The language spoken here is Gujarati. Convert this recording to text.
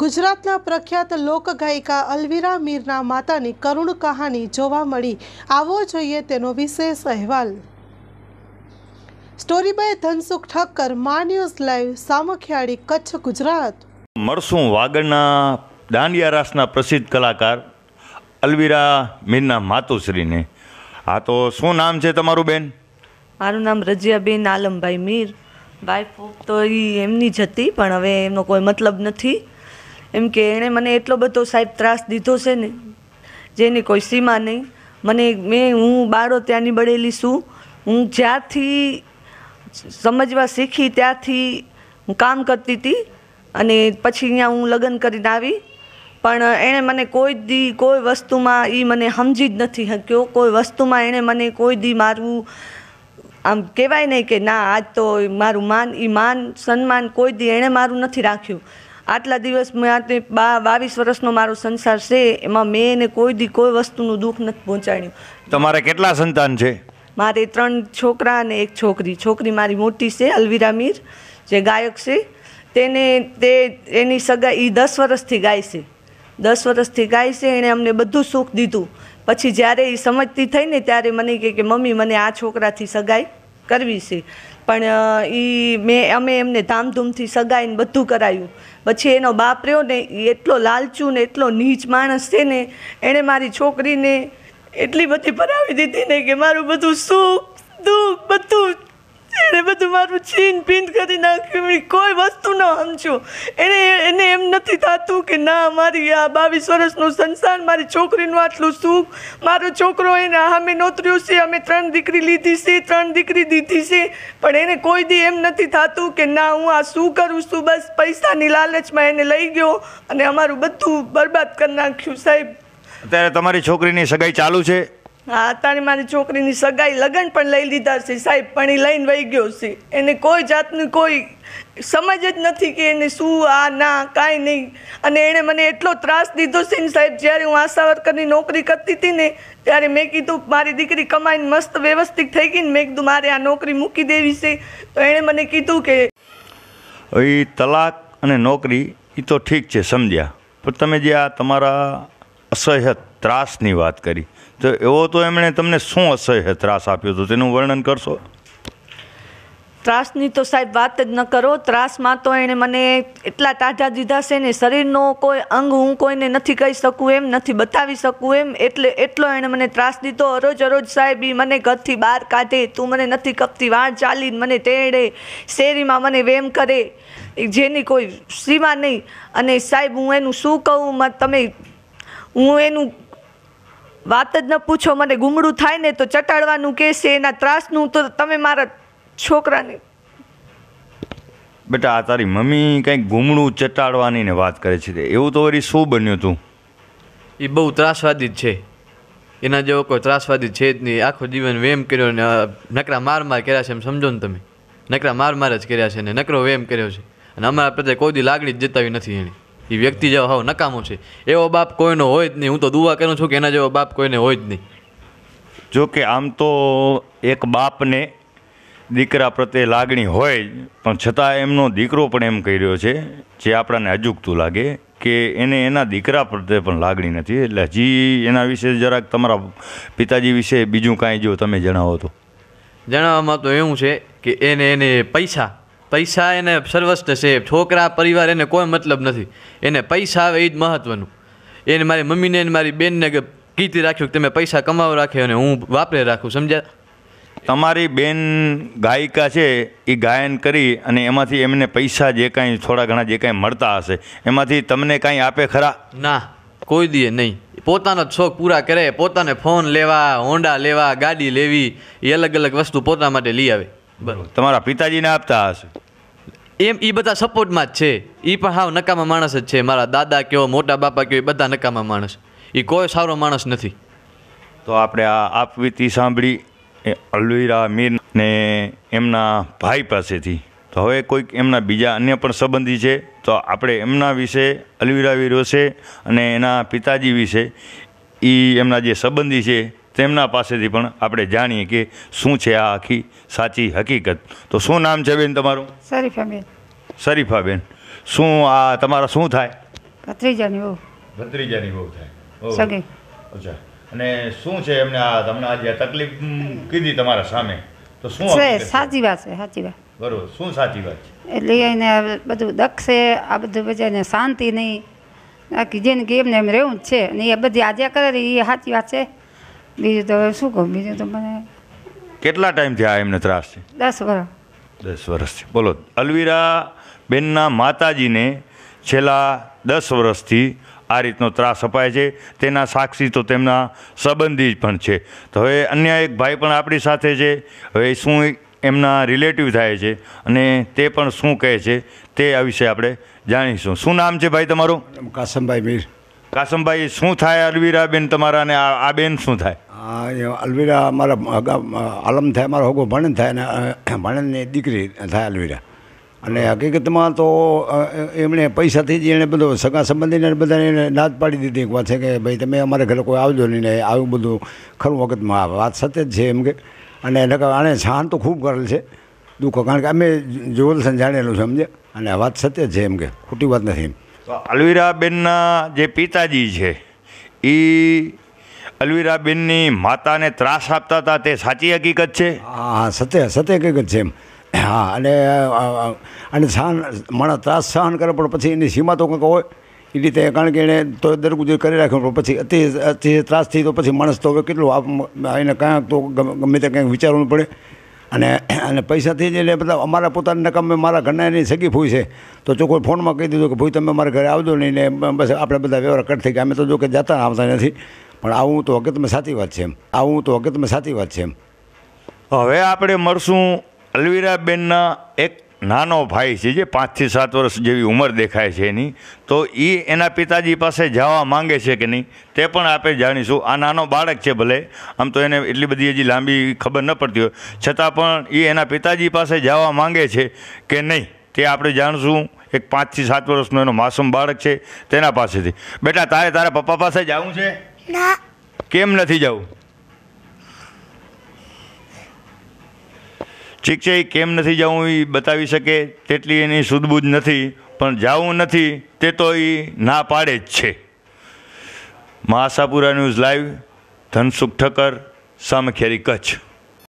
ગુજરાતના પ્રખ્યાત લોકગાયિકા અલવીરા મીરના માતાની કરુણ કહાની જોવા મળી આવો જોઈએ તેનો વિશેષ અહેવાલ સ્ટોરી બાય ધનસુખ ઠક્કર મા ન્યૂઝ લાઈવ સામખિયાળી કચ્છ ગુજરાત મરસું વાગડના દાંડિયા રાસના પ્રસિદ્ધ કલાકાર અલવીરા મીરના માતુશ્રીને હા તો શું નામ છે તમારું બેન મારું નામ રજિયાબેન આલમભાઈ મીર વાઇફ તો એ એમની જ હતી પણ હવે એમનો કોઈ મતલબ નથી એમ કે એણે મને એટલો બધો સાહેબ ત્રાસ દીધો છે ને જેની કોઈ સીમા નહીં મને મેં હું બાળો ત્યાં નીબળેલી છું હું જ્યાંથી સમજવા શીખી ત્યાંથી હું કામ કરતી હતી અને પછી અહીંયા હું લગ્ન કરીને આવી પણ એણે મને કોઈ દી કોઈ વસ્તુમાં એ મને સમજી જ નથી શક્યો કોઈ વસ્તુમાં એણે મને કોઈ દી મારું આમ કહેવાય નહીં કે ના આજ તો મારું માન એ માન સન્માન કોઈ દી એણે મારું નથી રાખ્યું આટલા દિવસ મેં તે બા બાવીસ વર્ષનો મારો સંસાર છે એમાં મેં એને કોઈ દી કોઈ વસ્તુનું દુઃખ નથી પહોંચાડ્યું તમારે કેટલા સંતાન છે મારે ત્રણ છોકરા અને એક છોકરી છોકરી મારી મોટી છે અલવીરા મીર જે ગાયક છે તેને તે એની સગાઈ એ દસ વર્ષથી ગાય છે દસ વર્ષથી ગાય છે એણે અમને બધું સુખ દીધું પછી જ્યારે એ સમજતી થઈ ને ત્યારે મને કહે કે મમ્મી મને આ છોકરાથી સગાઈ કરવી છે પણ એ મેં અમે એમને ધામધૂમથી સગાઈને બધું કરાયું પછી એનો બાપ રહ્યો ને એ એટલો લાલચું ને એટલો નીચ માણસ છે ને એણે મારી છોકરીને એટલી બધી ભરાવી દીધી ને કે મારું બધું સુખ દુઃખ બધું એને બધું મારું છીન પીન કરી નાખ્યું કોઈ વસ્તુ ન સમજ્યું એને એને એમ નથી થતું કે ના મારી આ બાવીસ વર્ષનું સંસાર મારી છોકરીનું આટલું સુખ મારો છોકરો એને અમે નોતર્યું છે અમે ત્રણ દીકરી લીધી છે ત્રણ દીકરી દીધી છે પણ એને કોઈ દી એમ નથી થતું કે ના હું આ શું કરું છું બસ પૈસાની લાલચમાં એને લઈ ગયો અને અમારું બધું બરબાદ કરી નાખ્યું સાહેબ અત્યારે તમારી છોકરીની સગાઈ ચાલુ છે હા અત્યારે મારી છોકરીની સગાઈ લગ્ન પણ લઈ લીધા છે સાહેબ પણ એ લઈને વહી ગયો છે એને કોઈ જાતનું કોઈ સમજ જ નથી કે એને શું આ ના કાંઈ નહીં અને એણે મને એટલો ત્રાસ દીધો છે ને સાહેબ જ્યારે હું આશા વર્કરની નોકરી કરતી હતી ને ત્યારે મેં કીધું મારી દીકરી કમાઈને મસ્ત વ્યવસ્થિત થઈ ગઈ ને મેં કીધું મારે આ નોકરી મૂકી દેવી છે તો એણે મને કીધું કે એ તલાક અને નોકરી એ તો ઠીક છે સમજ્યા પણ તમે જે આ તમારા અસહ્ય ત્રાસની વાત કરી તો એવો તો એમણે તમને શું અસહ્ય ત્રાસ આપ્યો હતો તેનું વર્ણન કરશો ત્રાસની તો સાહેબ વાત જ ન કરો ત્રાસમાં તો એણે મને એટલા તાજા દીધા છે ને શરીરનો કોઈ અંગ હું કોઈને નથી કહી શકું એમ નથી બતાવી શકું એમ એટલે એટલો એણે મને ત્રાસ દીધો અરોજ અરોજ સાહેબ એ મને ઘરથી બહાર કાઢે તું મને નથી કપતી વાળ ચાલીને મને તેડે શેરીમાં મને વેમ કરે જેની કોઈ સીમા નહીં અને સાહેબ હું એનું શું કહું તમે હું એનું વાત જ ન પૂછો મને ગુમડું થાય ને તો ચટાડવાનું કહેશે એના ત્રાસનું તો તમે મારા છોકરાને બેટા આ તારી મમ્મી કંઈક ગુમડું ચટાડવાની ને વાત કરે છે એવું તો વળી શું બન્યું તું એ બહુ ત્રાસવાદી જ છે એના જેવો કોઈ ત્રાસવાદી છે જ નહીં આખું જીવન વેમ કર્યો ને નકરા માર માર કર્યા છે એમ સમજો ને તમે નકરા માર માર જ કર્યા છે ને નકરો વેમ કર્યો છે અને અમારા પ્રત્યે કોઈ દી લાગણી જ જતાવી નથી એની એ વ્યક્તિ જેવો હાવ નકામો છે એવો બાપ કોઈનો હોય જ નહીં હું તો દુવા કરું છું કે એના જેવો બાપ કોઈને હોય જ નહીં જો કે આમ તો એક બાપને દીકરા પ્રત્યે લાગણી હોય પણ છતાં એમનો દીકરો પણ એમ કહી રહ્યો છે જે આપણાને અજુકતું લાગે કે એને એના દીકરા પ્રત્યે પણ લાગણી નથી એટલે હજી એના વિશે જરાક તમારા પિતાજી વિશે બીજું કાંઈ જો તમે જણાવો તો જણાવવામાં તો એવું છે કે એને એને પૈસા પૈસા એને સર્વસ્વ છે છોકરા પરિવાર એને કોઈ મતલબ નથી એને પૈસા આવે એ જ મહત્ત્વનું એને મારી મમ્મીને એને મારી બેનને કીધી રાખ્યું કે તમે પૈસા કમાવો રાખ્યો અને હું વાપરે રાખું સમજ્યા તમારી બેન ગાયિકા છે એ ગાયન કરી અને એમાંથી એમને પૈસા જે કાંઈ થોડા ઘણા જે કાંઈ મળતા હશે એમાંથી તમને કાંઈ આપે ખરા ના કોઈ દીએ નહીં પોતાનો જ શોખ પૂરા કરે પોતાને ફોન લેવા હોન્ડા લેવા ગાડી લેવી એ અલગ અલગ વસ્તુ પોતા માટે લઈ આવે તમારા પિતાજીને આપતા હશે એમ એ બધા સપોર્ટમાં જ છે એ પણ હાવ નકામા માણસ જ છે મારા દાદા કેવો મોટા બાપા કયો એ બધા નકામા માણસ એ કોઈ સારો માણસ નથી તો આપણે આ આપવીતી સાંભળી એ અલ્વીરા મીર ને એમના ભાઈ પાસેથી તો હવે કોઈક એમના બીજા અન્ય પણ સંબંધી છે તો આપણે એમના વિશે અલવીરા વીર અને એના પિતાજી વિશે એ એમના જે સંબંધી છે તેમના પાસેથી પણ આપણે જાણીએ કે શું છે આ આખી સાચી હકીકત તો શું નામ છે બેન તમારું શરીફાબેન શરીફાબેન શું આ તમારા શું થાય ભત્રીજાની બહુ ભત્રીજાની બહુ થાય સગી અચ્છા અને શું છે એમને આ તમને આજે તકલીફ કીધી તમારા સામે તો શું છે સાચી વાત છે સાચી વાત બરોબર શું સાચી વાત છે એટલે એને બધું દક્ષ છે આ બધું બધાને શાંતિ નહીં આખી જેને એમને એમ રહેવું જ છે અને એ બધી આજે કરે એ સાચી વાત છે બીજું તો હવે શું કહું બીજું તો મને કેટલા ટાઈમથી આ એમને ત્રાસ છે દસ વર્ષ દસ વર્ષથી બોલો અલવીરા બેનના માતાજીને છેલ્લા દસ વર્ષથી આ રીતનો ત્રાસ અપાય છે તેના સાક્ષી તો તેમના સંબંધી જ પણ છે તો હવે અન્ય એક ભાઈ પણ આપણી સાથે છે હવે શું એમના રિલેટિવ થાય છે અને તે પણ શું કહે છે તે આ વિશે આપણે જાણીશું શું નામ છે ભાઈ તમારું કાસમભાઈ મીર કાસમભાઈ શું થાય અલવીરાબેન તમારા અને આ બેન શું થાય અલવીરા મારા આલમ થાય મારો હગો ભાણંદ થાય અને ભાણંદની દીકરી થાય અલવીરા અને હકીકતમાં તો એમણે પૈસાથી જ એણે બધો સગા સંબંધીને બધાને નાદ પાડી દીધી એક વાત છે કે ભાઈ તમે અમારે ઘરે કોઈ આવજો નહીં ને આવું બધું ખરું વખતમાં આવે વાત સત્ય જ છે એમ કે અને એને આણે સહન તો ખૂબ કરેલ છે દુઃખ કારણ કે અમે જોવલસન જાણેલું છે સમજે અને વાત સત્ય જ છે એમ કે ખોટી વાત નથી અલવીરાબેનના જે પિતાજી છે એ અલવીરાબેનની માતાને ત્રાસ આપતા હતા તે સાચી હકીકત છે હા સત્ય સત્ય હકીકત છે એમ હા અને અને સહન માણસ ત્રાસ સહન કરે પણ પછી એની સીમા તો કંઈક હોય એ રીતે કારણ કે એણે તો દરગુજર કરી રાખ્યો પણ પછી અતિ અતિ ત્રાસથી તો પછી માણસ તો કેટલું એને કાંઈક તો ગમે તે કંઈક વિચારવું પડે અને અને પૈસાથી જ એટલે બધા અમારા પોતાના કામે મારા ઘરના એની સગી ભૂઈ છે તો જો કોઈ ફોનમાં કહી દીધું કે ભૂઈ તમે મારા ઘરે આવજો નહીં ને બસ આપણે બધા વ્યવહાર કટ થઈ ગયા અમે તો જો કે જતા આવતા નથી પણ આવું તો હકીકતમાં સાચી વાત છે એમ આવું તો હકીકતમાં સાચી વાત છે એમ હવે આપણે મળશું અલવીરાબેનના એક નાનો ભાઈ છે જે પાંચથી સાત વર્ષ જેવી ઉંમર દેખાય છે એની તો એ એના પિતાજી પાસે જવા માંગે છે કે નહીં તે પણ આપણે જાણીશું આ નાનો બાળક છે ભલે આમ તો એને એટલી બધી હજી લાંબી ખબર ન પડતી હોય છતાં પણ એ એના પિતાજી પાસે જવા માંગે છે કે નહીં તે આપણે જાણશું એક પાંચથી સાત વર્ષનો એનો માસૂમ બાળક છે તેના પાસેથી બેટા તારે તારા પપ્પા પાસે જ આવું છે ના કેમ નથી જવું ઠીક છે એ કેમ નથી જવું એ બતાવી શકે તેટલી એની સુદબુદ નથી પણ જવું નથી તે તો એ ના પાડે જ છે મહાસાપુરા ન્યૂઝ લાઈવ ધનસુખ ઠક્કર સામખેરી કચ્છ